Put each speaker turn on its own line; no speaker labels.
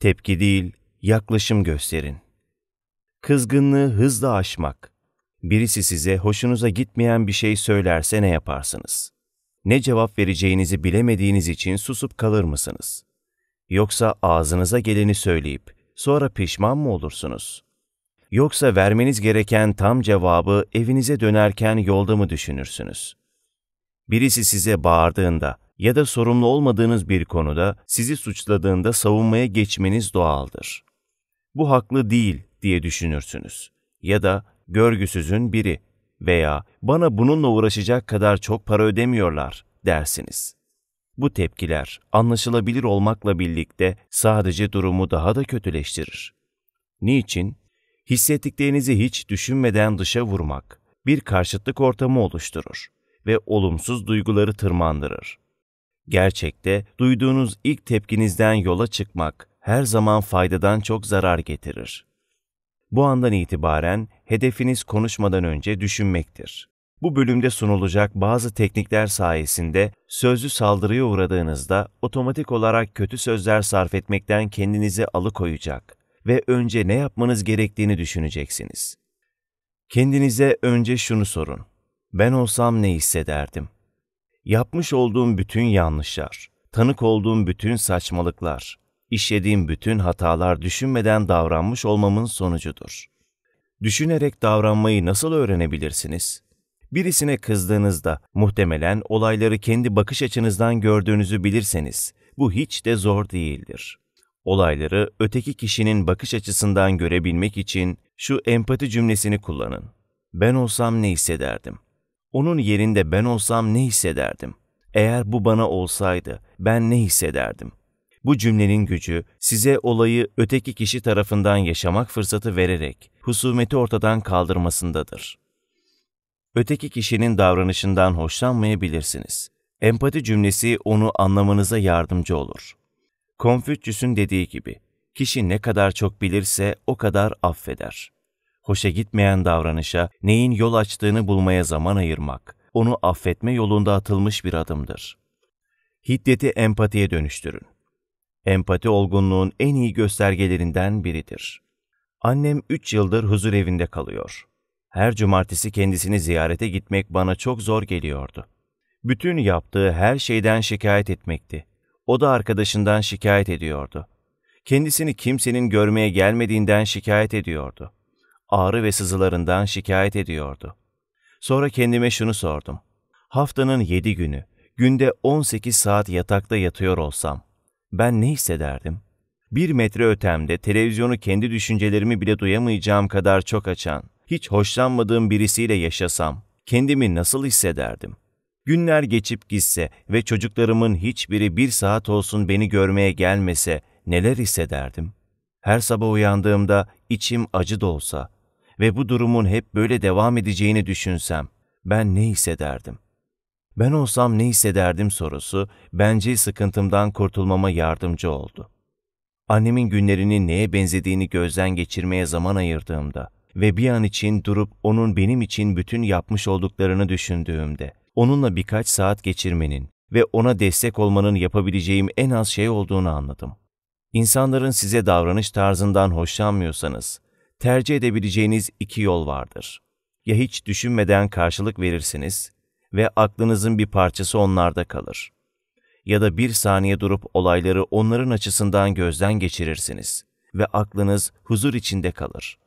Tepki değil, yaklaşım gösterin. Kızgınlığı hızla aşmak. Birisi size hoşunuza gitmeyen bir şey söylerse ne yaparsınız? Ne cevap vereceğinizi bilemediğiniz için susup kalır mısınız? Yoksa ağzınıza geleni söyleyip sonra pişman mı olursunuz? Yoksa vermeniz gereken tam cevabı evinize dönerken yolda mı düşünürsünüz? Birisi size bağırdığında ya da sorumlu olmadığınız bir konuda sizi suçladığında savunmaya geçmeniz doğaldır. Bu haklı değil diye düşünürsünüz. Ya da görgüsüzün biri veya bana bununla uğraşacak kadar çok para ödemiyorlar dersiniz. Bu tepkiler anlaşılabilir olmakla birlikte sadece durumu daha da kötüleştirir. Niçin? Hissettiklerinizi hiç düşünmeden dışa vurmak bir karşıtlık ortamı oluşturur ve olumsuz duyguları tırmandırır. Gerçekte duyduğunuz ilk tepkinizden yola çıkmak her zaman faydadan çok zarar getirir. Bu andan itibaren hedefiniz konuşmadan önce düşünmektir. Bu bölümde sunulacak bazı teknikler sayesinde sözlü saldırıya uğradığınızda otomatik olarak kötü sözler sarf etmekten kendinizi alıkoyacak ve önce ne yapmanız gerektiğini düşüneceksiniz. Kendinize önce şunu sorun. Ben olsam ne hissederdim? Yapmış olduğum bütün yanlışlar, tanık olduğum bütün saçmalıklar, işlediğim bütün hatalar düşünmeden davranmış olmamın sonucudur. Düşünerek davranmayı nasıl öğrenebilirsiniz? Birisine kızdığınızda muhtemelen olayları kendi bakış açınızdan gördüğünüzü bilirseniz bu hiç de zor değildir. Olayları öteki kişinin bakış açısından görebilmek için şu empati cümlesini kullanın. Ben olsam ne hissederdim? Onun yerinde ben olsam ne hissederdim? Eğer bu bana olsaydı ben ne hissederdim? Bu cümlenin gücü size olayı öteki kişi tarafından yaşamak fırsatı vererek husumeti ortadan kaldırmasındadır. Öteki kişinin davranışından hoşlanmayabilirsiniz. Empati cümlesi onu anlamanıza yardımcı olur. Konfüçyüs'ün dediği gibi, kişi ne kadar çok bilirse o kadar affeder hoşa gitmeyen davranışa, neyin yol açtığını bulmaya zaman ayırmak, onu affetme yolunda atılmış bir adımdır. Hiddeti empatiye dönüştürün. Empati olgunluğun en iyi göstergelerinden biridir. Annem 3 yıldır huzur evinde kalıyor. Her cumartesi kendisini ziyarete gitmek bana çok zor geliyordu. Bütün yaptığı her şeyden şikayet etmekti. O da arkadaşından şikayet ediyordu. Kendisini kimsenin görmeye gelmediğinden şikayet ediyordu ağrı ve sızılarından şikayet ediyordu. Sonra kendime şunu sordum. Haftanın yedi günü, günde 18 saat yatakta yatıyor olsam, ben ne hissederdim? Bir metre ötemde televizyonu kendi düşüncelerimi bile duyamayacağım kadar çok açan, hiç hoşlanmadığım birisiyle yaşasam, kendimi nasıl hissederdim? Günler geçip gitse ve çocuklarımın hiçbiri bir saat olsun beni görmeye gelmese neler hissederdim? Her sabah uyandığımda içim acı da olsa, ve bu durumun hep böyle devam edeceğini düşünsem, ben ne hissederdim? Ben olsam ne hissederdim sorusu bence sıkıntımdan kurtulmama yardımcı oldu. Annemin günlerini neye benzediğini gözden geçirmeye zaman ayırdığımda ve bir an için durup onun benim için bütün yapmış olduklarını düşündüğümde, onunla birkaç saat geçirmenin ve ona destek olmanın yapabileceğim en az şey olduğunu anladım. İnsanların size davranış tarzından hoşlanmıyorsanız, tercih edebileceğiniz iki yol vardır. Ya hiç düşünmeden karşılık verirsiniz ve aklınızın bir parçası onlarda kalır. Ya da bir saniye durup olayları onların açısından gözden geçirirsiniz ve aklınız huzur içinde kalır.